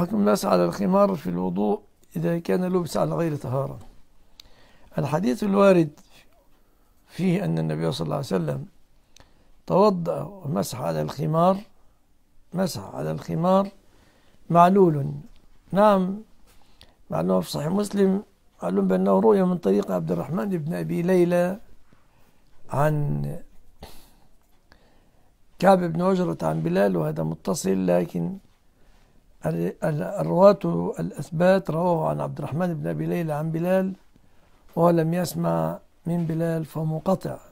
حكم الناس على الخمار في الوضوء إذا كان لبس على غير طهارة الحديث الوارد فيه أن النبي صلى الله عليه وسلم توضأ ومسح على الخمار مسح على الخمار معلول نعم معلوم في صحيح مسلم معلوم بأنه رؤية من طريق عبد الرحمن بن أبي ليلى عن كعب بن عجرة عن بلال وهذا متصل لكن الرواة الأثبات رواه عن عبد الرحمن بن أبي ليلى عن بلال وهو لم يسمع من بلال فمنقطع